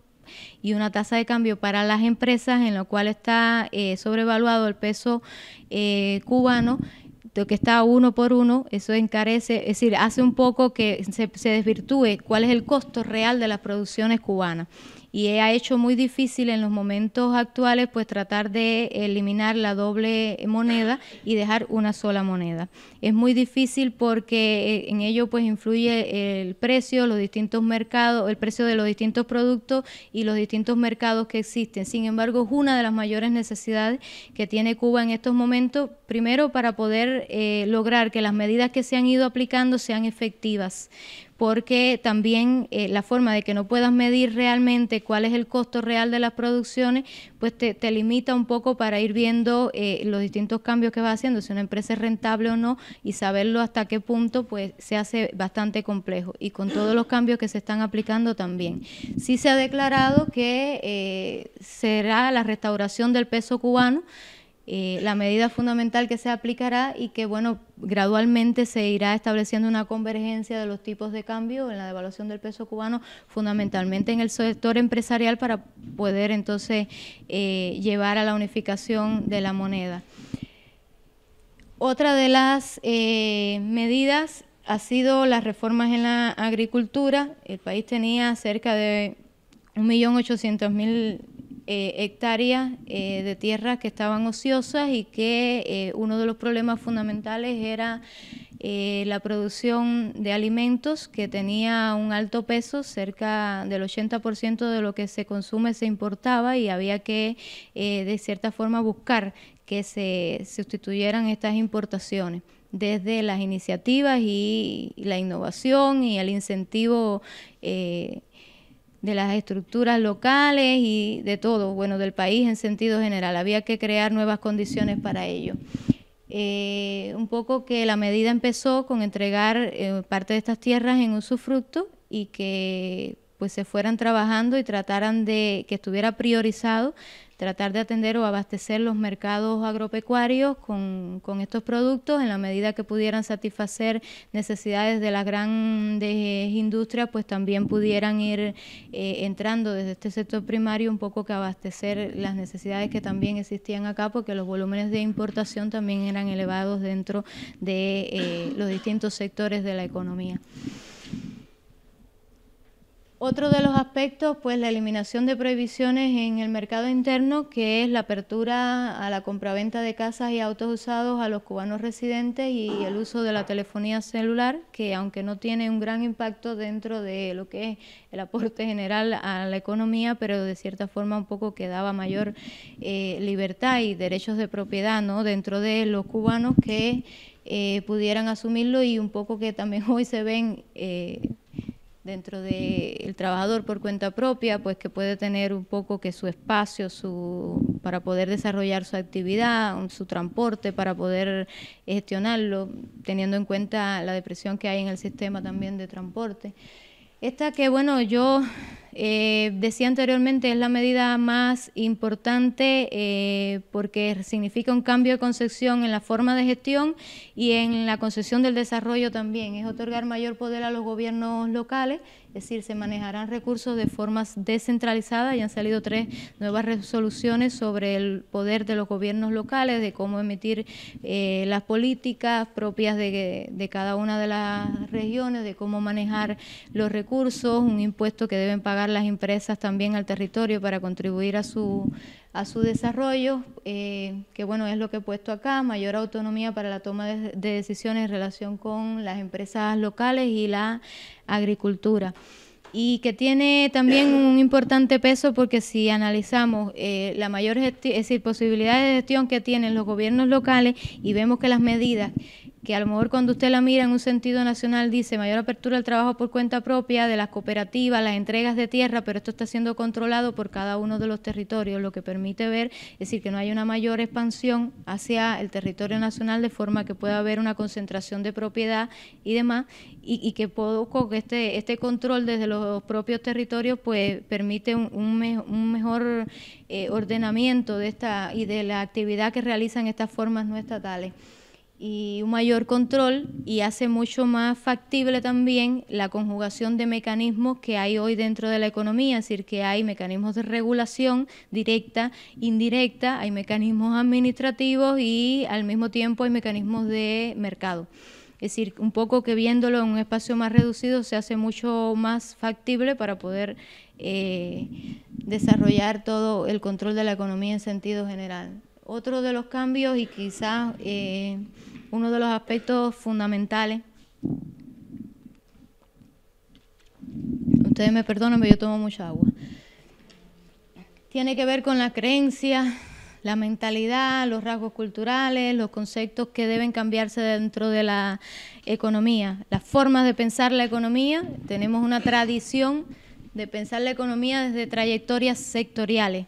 Speaker 1: y una tasa de cambio para las empresas, en lo cual está eh, sobrevaluado el peso cubano lo que está uno por uno, eso encarece, es decir, hace un poco que se, se desvirtúe cuál es el costo real de las producciones cubanas y ha hecho muy difícil en los momentos actuales pues tratar de eliminar la doble moneda y dejar una sola moneda. Es muy difícil porque eh, en ello pues influye el precio, los distintos mercados, el precio de los distintos productos y los distintos mercados que existen. Sin embargo, es una de las mayores necesidades que tiene Cuba en estos momentos, primero para poder eh, lograr que las medidas que se han ido aplicando sean efectivas porque también eh, la forma de que no puedas medir realmente cuál es el costo real de las producciones, pues te, limita un poco para ir viendo eh, los distintos cambios que va haciendo, si una empresa es rentable o no, y saberlo hasta qué punto, pues se hace bastante complejo. Y con todos los cambios que se están aplicando también. Sí se ha declarado que eh, será la restauración del peso cubano. Eh, la medida fundamental que se aplicará y que, bueno, gradualmente se irá estableciendo una convergencia de los tipos de cambio en la devaluación del peso cubano, fundamentalmente en el sector empresarial para poder entonces eh, llevar a la unificación de la moneda. Otra de las eh, medidas ha sido las reformas en la agricultura. El país tenía cerca de 1.800.000 eh, hectáreas eh, de tierras que estaban ociosas y que eh, uno de los problemas fundamentales era la producción de alimentos que tenía un alto peso, cerca del 80% de lo que se consume se importaba y había que de cierta forma buscar que se sustituyeran estas importaciones desde las iniciativas y, la innovación y el incentivo de las estructuras locales y de todo, bueno, del país en sentido general. Había que crear nuevas condiciones para ello. Eh, un poco que la medida empezó con entregar eh, parte de estas tierras en usufructo y que pues se fueran trabajando y trataran de que estuviera priorizado tratar de atender o abastecer los mercados agropecuarios con, estos productos en la medida que pudieran satisfacer necesidades de las grandes eh, industrias, pues también pudieran ir eh, entrando desde este sector primario un poco que abastecer las necesidades que también existían acá, porque los volúmenes de importación también eran elevados dentro de eh, los distintos sectores de la economía. Otro de los aspectos, pues la eliminación de prohibiciones en el mercado interno, que es la apertura a la compraventa de casas y autos usados a los cubanos residentes y el uso de la telefonía celular, que aunque no tiene un gran impacto dentro de lo que es el aporte general a la economía, pero de cierta forma un poco que daba mayor eh, libertad y derechos de propiedad ¿no? dentro de los cubanos que eh, pudieran asumirlo y un poco que también hoy se ven... Eh, dentro del trabajador por cuenta propia, pues que puede tener un poco que su espacio su, para poder desarrollar su actividad, su transporte, para poder gestionarlo, teniendo en cuenta la depresión que hay en el sistema también de transporte. Esta que, bueno, yo eh, decía anteriormente, es la medida más importante eh, porque significa un cambio de concepción en la forma de gestión y en la concepción del desarrollo también. Es otorgar mayor poder a los gobiernos locales, es decir, se manejarán recursos de formas descentralizadas y han salido tres nuevas resoluciones sobre el poder de los gobiernos locales, de cómo emitir eh, las políticas propias de cada una de las regiones, de cómo manejar los recursos, un impuesto que deben pagar las empresas también al territorio para contribuir a su, a su desarrollo, eh, que bueno, es lo que he puesto acá, mayor autonomía para la toma de, decisiones en relación con las empresas locales y la agricultura y que tiene también un importante peso porque si analizamos eh, la mayor es decir, posibilidad de gestión que tienen los gobiernos locales y vemos que las medidas que a lo mejor cuando usted la mira en un sentido nacional dice mayor apertura al trabajo por cuenta propia de las cooperativas, las entregas de tierra, pero esto está siendo controlado por cada uno de los territorios, lo que permite ver, es decir, que no hay una mayor expansión hacia el territorio nacional de forma que pueda haber una concentración de propiedad y demás, y, que este, este control desde los propios territorios pues permite un, mejor eh, ordenamiento de esta y de la actividad que realizan estas formas no estatales y un mayor control y hace mucho más factible también la conjugación de mecanismos que hay hoy dentro de la economía, es decir, que hay mecanismos de regulación directa, indirecta, hay mecanismos administrativos y al mismo tiempo hay mecanismos de mercado. Es decir, un poco que viéndolo en un espacio más reducido se hace mucho más factible para poder eh, desarrollar todo el control de la economía en sentido general. Otro de los cambios y quizás... Eh, uno de los aspectos fundamentales. Ustedes me perdonan, pero yo tomo mucha agua. Tiene que ver con la creencia, la mentalidad, los rasgos culturales, los conceptos que deben cambiarse dentro de la economía, las formas de pensar la economía. Tenemos una tradición de pensar la economía desde trayectorias sectoriales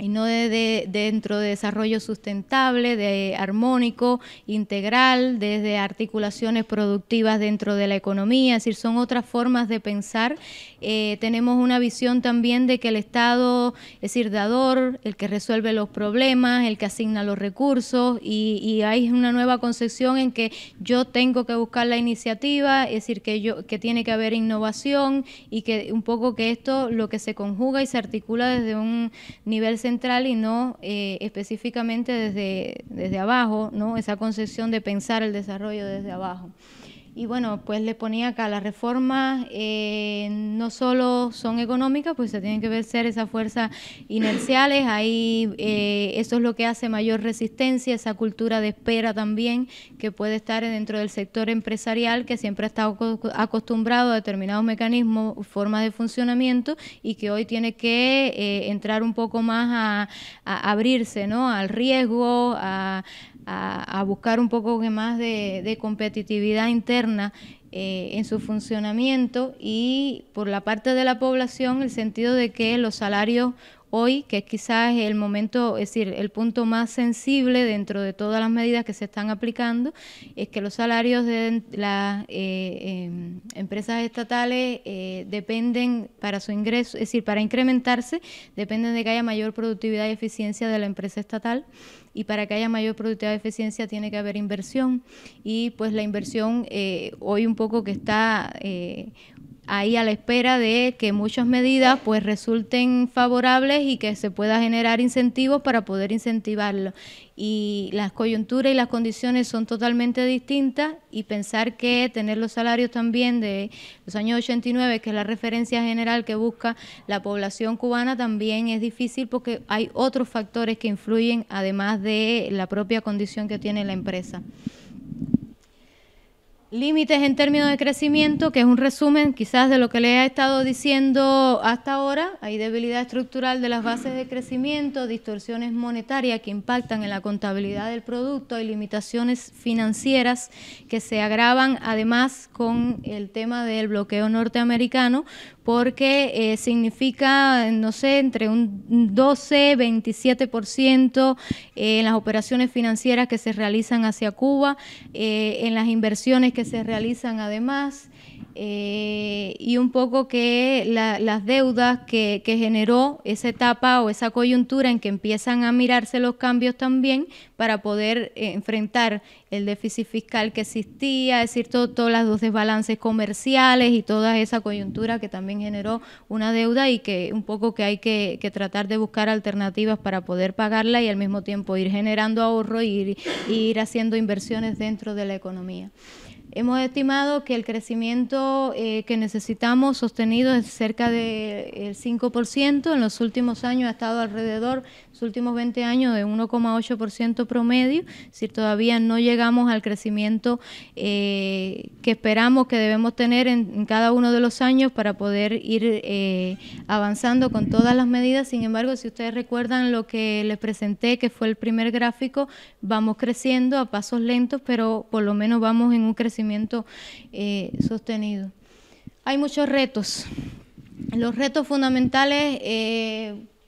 Speaker 1: y no de, dentro de desarrollo sustentable, de armónico, integral, desde articulaciones productivas dentro de la economía, es decir, son otras formas de pensar. Eh, tenemos una visión también de que el Estado es decir, dador, el que resuelve los problemas, el que asigna los recursos y, hay una nueva concepción en que yo tengo que buscar la iniciativa, es decir, que, yo, que tiene que haber innovación y que un poco que esto lo que se conjuga y se articula desde un nivel central central y no eh, específicamente desde, desde abajo, ¿no? esa concepción de pensar el desarrollo desde abajo. Y bueno, pues le ponía acá, las reformas eh, no solo son económicas, pues se tienen que ser esas fuerzas inerciales, ahí eh, eso es lo que hace mayor resistencia, esa cultura de espera también que puede estar dentro del sector empresarial que siempre ha estado acostumbrado a determinados mecanismos, formas de funcionamiento y que hoy tiene que eh, entrar un poco más a, a abrirse, ¿no? Al riesgo, a, a, buscar un poco más de, competitividad interna eh, en su funcionamiento y por la parte de la población el sentido de que los salarios hoy, que quizás el momento, es decir, el punto más sensible dentro de todas las medidas que se están aplicando, es que los salarios de las eh, em, empresas estatales eh, dependen para su ingreso, es decir, para incrementarse, dependen de que haya mayor productividad y eficiencia de la empresa estatal y para que haya mayor productividad y eficiencia tiene que haber inversión y pues la inversión eh, hoy un poco que está ahí a la espera de que muchas medidas pues resulten favorables y que se pueda generar incentivos para poder incentivarlo. Y las coyunturas y las condiciones son totalmente distintas y pensar que tener los salarios también de los años 89, que es la referencia general que busca la población cubana, también es difícil porque hay otros factores que influyen además de la propia condición que tiene la empresa límites en términos de crecimiento, que es un resumen quizás de lo que le he estado diciendo hasta ahora. Hay debilidad estructural de las bases de crecimiento, distorsiones monetarias que impactan en la contabilidad del producto, hay limitaciones financieras que se agravan además con el tema del bloqueo norteamericano, porque eh, significa, no sé, entre un 12, 27% eh, en las operaciones financieras que se realizan hacia Cuba, eh, en las inversiones que se realizan además. Eh, y un poco que las deudas que, generó esa etapa o esa coyuntura en que empiezan a mirarse los cambios también para poder eh, enfrentar el déficit fiscal que existía, es decir, todos los desbalances comerciales y toda esa coyuntura que también generó una deuda y que un poco que hay que, tratar de buscar alternativas para poder pagarla y al mismo tiempo ir generando ahorro ir, ir haciendo inversiones dentro de la economía. Hemos estimado que el crecimiento eh, que necesitamos sostenido es cerca del 5%, eh, en los últimos años ha estado alrededor últimos 20 años de 1,8% promedio, si todavía no llegamos al crecimiento eh, que esperamos que debemos tener en, cada uno de los años para poder ir eh, avanzando con todas las medidas. Sin embargo, si ustedes recuerdan lo que les presenté, que fue el primer gráfico, vamos creciendo a pasos lentos, pero por lo menos vamos en un crecimiento eh, sostenido. Hay muchos retos. Los retos fundamentales,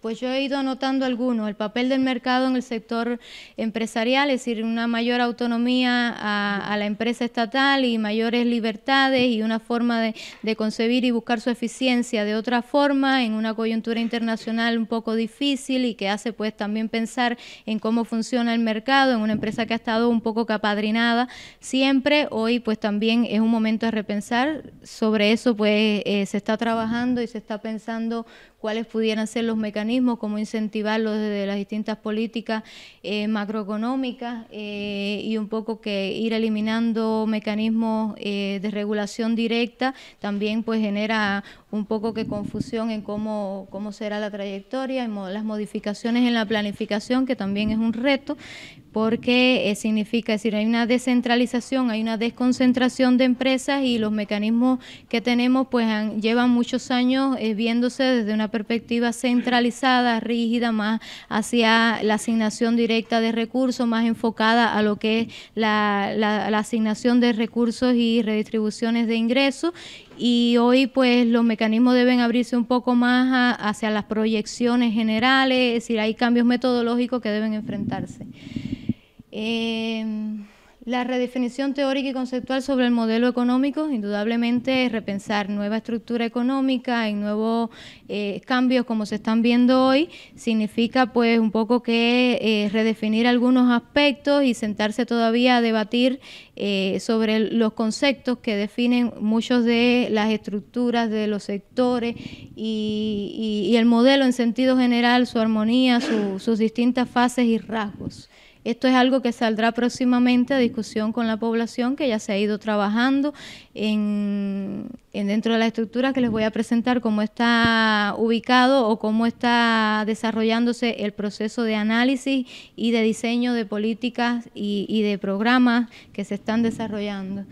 Speaker 1: pues yo he ido anotando algunos, el papel del mercado en el sector empresarial, es decir, una mayor autonomía a, la empresa estatal y mayores libertades y una forma de, concebir y buscar su eficiencia de otra forma en una coyuntura internacional un poco difícil y que hace pues también pensar en cómo funciona el mercado en una empresa que ha estado un poco capadrinada siempre, hoy pues también es un momento de repensar, sobre eso pues eh, se está trabajando y se está pensando cuáles pudieran ser los mecanismos, cómo incentivarlos desde las distintas políticas eh, macroeconómicas eh, y un poco que ir eliminando mecanismos eh, de regulación directa también pues genera un poco que confusión en cómo, cómo será la trayectoria, en las modificaciones en la planificación, que también es un reto, porque eh, significa, es decir, hay una descentralización, hay una desconcentración de empresas y los mecanismos que tenemos pues llevan muchos años eh, viéndose desde una perspectiva centralizada, rígida, más hacia la asignación directa de recursos, más enfocada a lo que es la asignación de recursos y redistribuciones de ingresos y hoy pues los mecanismos deben abrirse un poco más hacia las proyecciones generales, es decir, hay cambios metodológicos que deben enfrentarse. Em, la redefinición teórica y conceptual sobre el modelo económico, indudablemente, repensar nueva estructura económica y nuevos eh, cambios como se están viendo hoy, significa pues un poco que eh, redefinir algunos aspectos y sentarse todavía a debatir eh, sobre los conceptos que definen muchos de las estructuras de los sectores y, el modelo en sentido general, su armonía, sus distintas fases y rasgos. Esto es algo que saldrá próximamente a discusión con la población que ya se ha ido trabajando en, dentro de la estructura que les voy a presentar cómo está ubicado o cómo está desarrollándose el proceso de análisis y de diseño de políticas y, y de programas que se están desarrollando.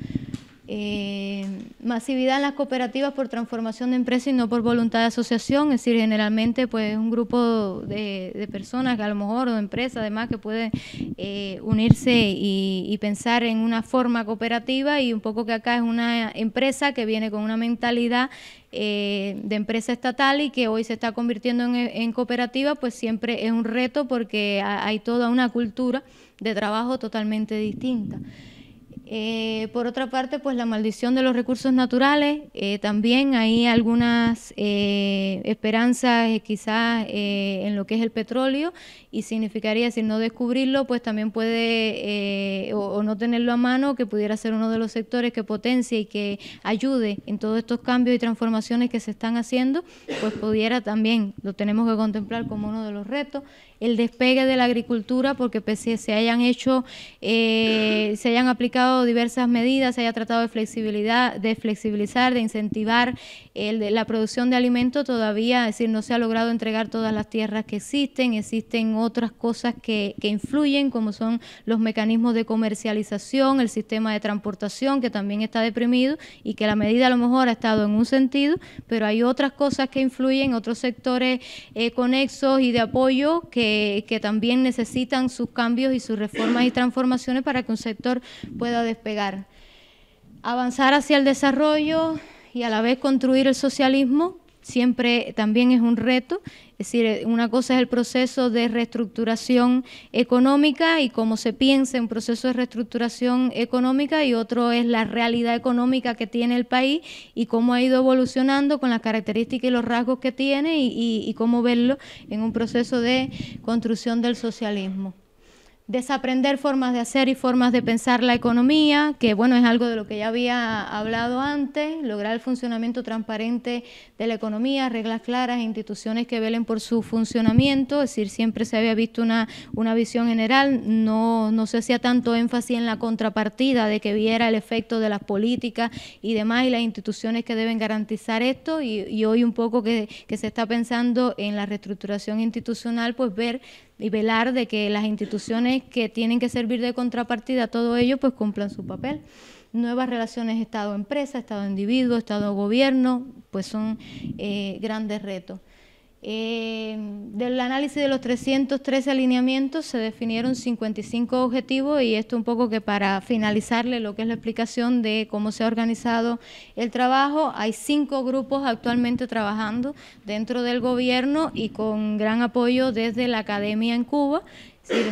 Speaker 1: Eh, masividad en las cooperativas por transformación de empresas y no por voluntad de asociación, es decir, generalmente pues un grupo de, personas que a lo mejor o empresas además que pueden eh, unirse y, pensar en una forma cooperativa y un poco que acá es una empresa que viene con una mentalidad eh, de empresa estatal y que hoy se está convirtiendo en, en cooperativa, pues siempre es un reto porque hay toda una cultura de trabajo totalmente distinta. Eh, por otra parte, pues la maldición de los recursos naturales, eh, también hay algunas eh, esperanzas quizás en lo que es el petróleo y significaría si no descubrirlo, pues también puede o, no tenerlo a mano, que pudiera ser uno de los sectores que potencie y que ayude en todos estos cambios y transformaciones que se están haciendo, pues pudiera también, lo tenemos que contemplar como uno de los retos, el despegue de la agricultura, porque pese se hayan hecho, se hayan aplicado diversas medidas, se haya tratado de, flexibilidad, de flexibilizar, de incentivar la producción de alimentos, todavía, es decir, no se ha logrado entregar todas las tierras que existen, existen otras cosas que, influyen, como son los mecanismos de comercialización, el sistema de transportación, que también está deprimido y que la medida a lo mejor ha estado en un sentido, pero hay otras cosas que influyen, otros sectores eh, conexos y de apoyo que, que también necesitan sus cambios y sus reformas y transformaciones para que un sector pueda despegar, avanzar hacia el desarrollo y a la vez construir el socialismo siempre también es un reto. Es decir, una cosa es el proceso de reestructuración económica y cómo se piensa un proceso de reestructuración económica y otro es la realidad económica que tiene el país y cómo ha ido evolucionando con las características y los rasgos que tiene y cómo verlo en un proceso de construcción del socialismo desaprender formas de hacer y formas de pensar la economía, que bueno, es algo de lo que ya había hablado antes, lograr el funcionamiento transparente de la economía, reglas claras, e instituciones que velen por su funcionamiento, es decir, siempre se había visto una, una visión general, no, no se hacía tanto énfasis en la contrapartida de que viera el efecto de las políticas y demás y las instituciones que deben garantizar esto y, hoy un poco que, que se está pensando en la reestructuración institucional, pues ver y velar de que las instituciones que tienen que servir de contrapartida a todo ello, pues cumplan su papel. Nuevas relaciones Estado-empresa, Estado-individuo, Estado-gobierno, pues son eh, grandes retos. Eh, del análisis de los 313 alineamientos se definieron 55 objetivos y esto un poco que para finalizarle lo que es la explicación de cómo se ha organizado el trabajo, hay cinco grupos actualmente trabajando dentro del gobierno y con gran apoyo desde la academia en Cuba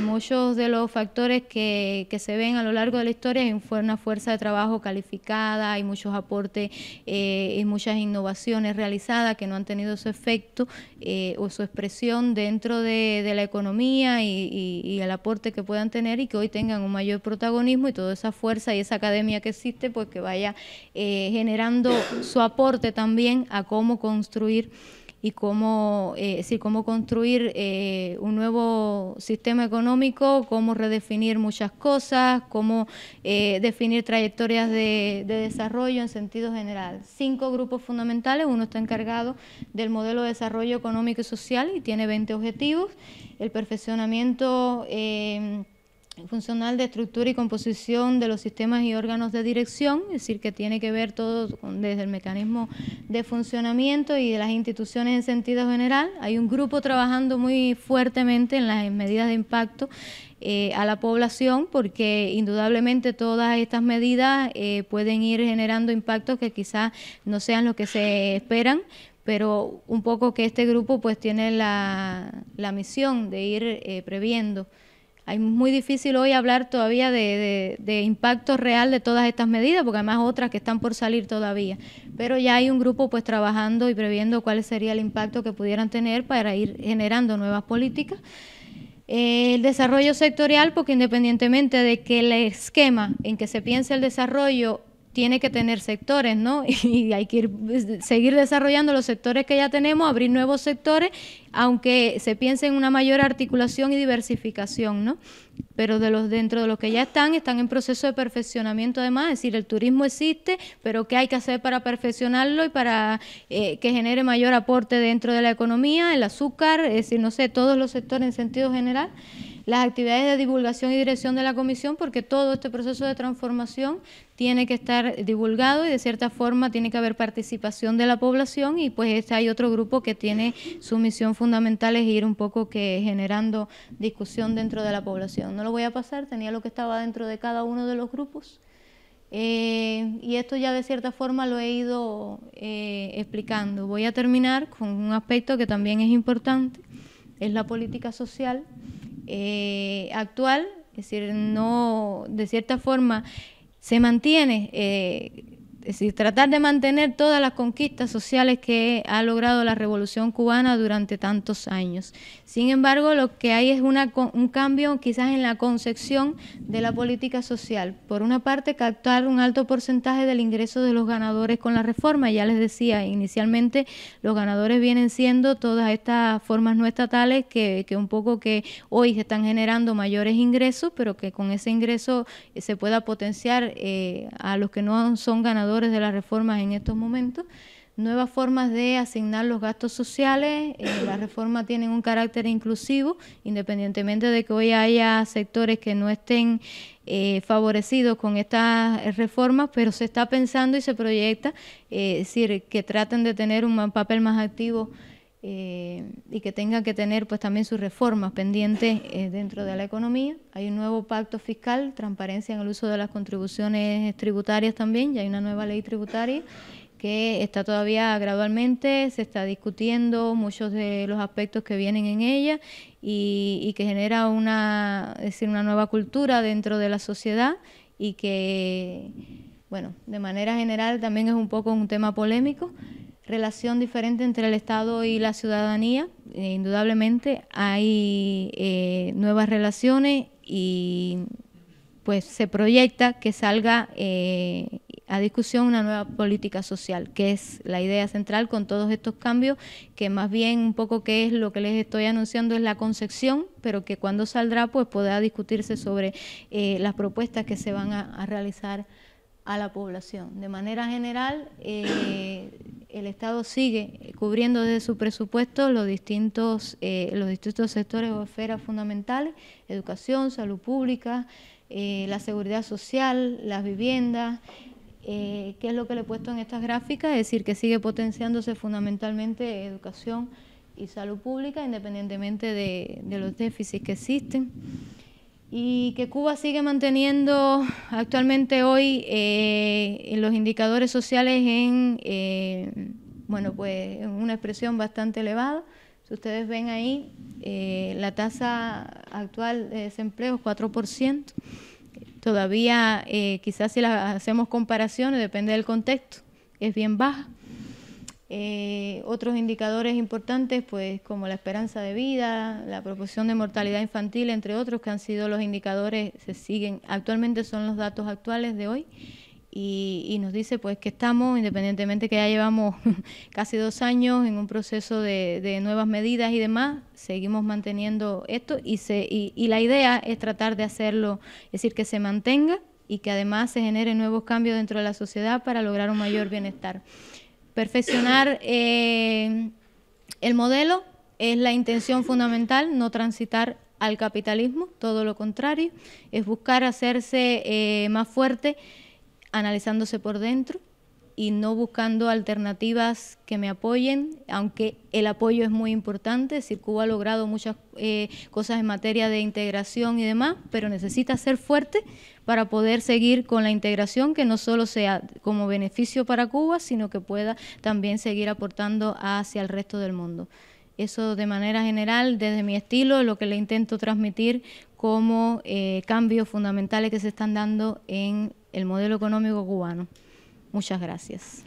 Speaker 1: muchos de los factores que, que, se ven a lo largo de la historia fue una fuerza de trabajo calificada, hay muchos aportes eh, y muchas innovaciones realizadas que no han tenido su efecto eh, o su expresión dentro de, la economía y, el aporte que puedan tener y que hoy tengan un mayor protagonismo y toda esa fuerza y esa academia que existe, pues que vaya eh, generando su aporte también a cómo construir y cómo, eh, cómo construir eh, un nuevo sistema económico, cómo redefinir muchas cosas, cómo eh, definir trayectorias de, de, desarrollo en sentido general. Cinco grupos fundamentales, uno está encargado del modelo de desarrollo económico y social y tiene 20 objetivos, el perfeccionamiento funcional de estructura y composición de los sistemas y órganos de dirección, es decir, que tiene que ver todo desde el mecanismo de funcionamiento y de las instituciones en sentido general. Hay un grupo trabajando muy fuertemente en las medidas de impacto eh, a la población porque indudablemente todas estas medidas eh, pueden ir generando impactos que quizás no sean los que se esperan, pero un poco que este grupo pues tiene la, misión de ir eh, previendo es muy difícil hoy hablar todavía de, impacto real de todas estas medidas, porque además otras que están por salir todavía. Pero ya hay un grupo pues trabajando y previendo cuál sería el impacto que pudieran tener para ir generando nuevas políticas. Eh, el desarrollo sectorial, porque independientemente de que el esquema en que se piense el desarrollo tiene que tener sectores, ¿no? Y hay que pues, seguir desarrollando los sectores que ya tenemos, abrir nuevos sectores, aunque se piense en una mayor articulación y diversificación, ¿no? Pero de los dentro de los que ya están, están en proceso de perfeccionamiento además, es decir, el turismo existe, pero ¿qué hay que hacer para perfeccionarlo y para eh, que genere mayor aporte dentro de la economía, el azúcar, es decir, no sé, todos los sectores en sentido general? las actividades de divulgación y dirección de la comisión, porque todo este proceso de transformación tiene que estar divulgado y de cierta forma tiene que haber participación de la población y pues este hay otro grupo que tiene su misión fundamental es ir un poco que generando discusión dentro de la población. No lo voy a pasar, tenía lo que estaba dentro de cada uno de los grupos. Eh, y esto ya de cierta forma lo he ido eh, explicando. Voy a terminar con un aspecto que también es importante, es la política social. Eh, actual, es decir, no, de cierta forma, se mantiene. Eh, es tratar de mantener todas las conquistas sociales que ha logrado la Revolución cubana durante tantos años. Sin embargo, lo que hay es una, un cambio quizás en la concepción de la política social. Por una parte, captar un alto porcentaje del ingreso de los ganadores con la reforma. Ya les decía, inicialmente los ganadores vienen siendo todas estas formas no estatales que, un poco que hoy se están generando mayores ingresos, pero que con ese ingreso eh, se pueda potenciar eh, a los que no son ganadores de las reformas en estos momentos, nuevas formas de asignar los gastos sociales. Eh, las reformas tienen un carácter inclusivo, independientemente de que hoy haya sectores que no estén eh, favorecidos con estas eh, reformas, pero se está pensando y se proyecta, es decir, que traten de tener un papel más activo. Eh, y que tenga que tener pues también sus reformas pendientes eh, dentro de la economía. Hay un nuevo pacto fiscal, transparencia en el uso de las contribuciones tributarias también, y hay una nueva ley tributaria que está todavía gradualmente, se está discutiendo muchos de los aspectos que vienen en ella y, que genera una, decir, una nueva cultura dentro de la sociedad y que, bueno, de manera general también es un poco un tema polémico, relación diferente entre el Estado y la ciudadanía. Eh, indudablemente hay eh, nuevas relaciones y pues se proyecta que salga eh, a discusión una nueva política social, que es la idea central con todos estos cambios, que más bien un poco que es lo que les estoy anunciando es la concepción, pero que cuando saldrá pues podrá discutirse sobre las propuestas que se van a realizar a la población. De manera general, eh, el Estado sigue cubriendo desde su presupuesto los distintos, eh, los distintos sectores o esferas fundamentales, educación, salud pública, eh, la seguridad social, las viviendas, ¿Qué es lo que le he puesto en estas gráficas, es decir, que sigue potenciándose fundamentalmente educación y salud pública, independientemente de los déficits que existen y que Cuba sigue manteniendo actualmente hoy eh, los indicadores sociales en, eh, bueno, pues una expresión bastante elevada. Si ustedes ven ahí, eh, la tasa actual de desempleo es 4%. Todavía, eh, quizás si hacemos comparaciones, depende del contexto, es bien baja. Eh, otros indicadores importantes, pues como la esperanza de vida, la proporción de mortalidad infantil, entre otros, que han sido los indicadores, se siguen, actualmente son los datos actuales de hoy, y, nos dice pues que estamos, independientemente que ya llevamos casi dos años en un proceso de, nuevas medidas y demás, seguimos manteniendo esto y, y la idea es tratar de hacerlo, es decir, que se mantenga y que además se generen nuevos cambios dentro de la sociedad para lograr un mayor bienestar. Perfeccionar eh, el modelo es la intención fundamental, no transitar al capitalismo, todo lo contrario, es buscar hacerse eh, más fuerte analizándose por dentro, y no buscando alternativas que me apoyen, aunque el apoyo es muy importante, es decir, Cuba ha logrado muchas eh, cosas en materia de integración y demás, pero necesita ser fuerte para poder seguir con la integración que no solo sea como beneficio para Cuba, sino que pueda también seguir aportando hacia el resto del mundo. Eso de manera general, desde mi estilo, lo que le intento transmitir como eh, cambios fundamentales que se están dando en el modelo económico cubano. Muchas gracias.